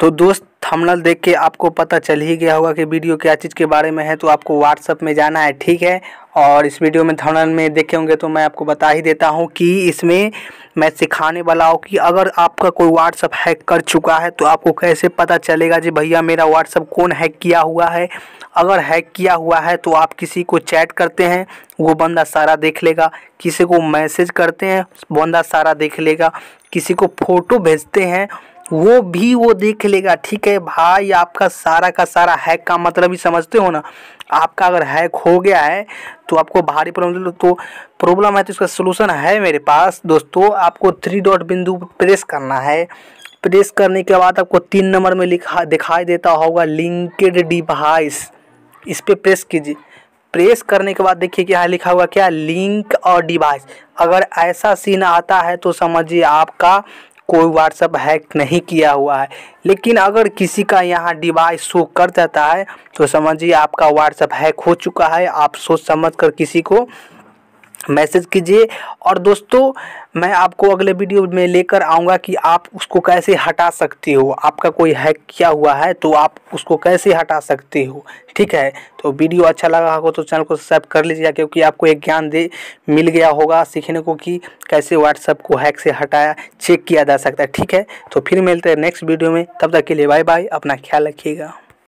तो दोस्त थमनल देख के आपको पता चल ही गया होगा कि वीडियो क्या चीज़ के बारे में है तो आपको व्हाट्सअप में जाना है ठीक है और इस वीडियो में थमनल में देखे होंगे तो मैं आपको बता ही देता हूँ कि इसमें मैं सिखाने वाला हूँ कि अगर आपका कोई व्हाट्सअप हैक कर चुका है तो आपको कैसे पता चलेगा जी भैया मेरा व्हाट्सअप कौन हैक किया हुआ है अगर हैक किया हुआ है तो आप किसी को चैट करते हैं वो बंदा सारा देख लेगा किसी को मैसेज करते हैं बंदा सारा देख लेगा किसी को फ़ोटो भेजते हैं वो भी वो देख लेगा ठीक है भाई आपका सारा का सारा हैक का मतलब ही समझते हो ना आपका अगर हैक हो गया है तो आपको भारी प्रॉब्लम तो प्रॉब्लम है तो इसका सलूशन है मेरे पास दोस्तों आपको थ्री डॉट बिंदु प्रेस करना है प्रेस करने के बाद आपको तीन नंबर में लिखा दिखाई देता होगा लिंकेड डिवाइस इस पर प्रेस कीजिए प्रेस करने के बाद देखिए कि यहाँ लिखा हुआ क्या लिंक और डिवाइस अगर ऐसा सीन आता है तो समझिए आपका कोई व्हाट्सअप हैक नहीं किया हुआ है लेकिन अगर किसी का यहाँ डिवाइस शो कर जाता है तो समझिए आपका व्हाट्सअप हैक हो चुका है आप सोच समझ कर किसी को मैसेज कीजिए और दोस्तों मैं आपको अगले वीडियो में लेकर आऊँगा कि आप उसको कैसे हटा सकते हो आपका कोई हैक किया हुआ है तो आप उसको कैसे हटा सकते हो ठीक है तो वीडियो अच्छा लगा हो तो चैनल को सब्सक्राइब कर लीजिएगा क्योंकि आपको एक ज्ञान दे मिल गया होगा सीखने को कि कैसे व्हाट्सएप को हैक से हटाया चेक किया जा सकता है ठीक है तो फिर मिलते हैं नेक्स्ट वीडियो में तब तक के लिए बाय बाय अपना ख्याल रखिएगा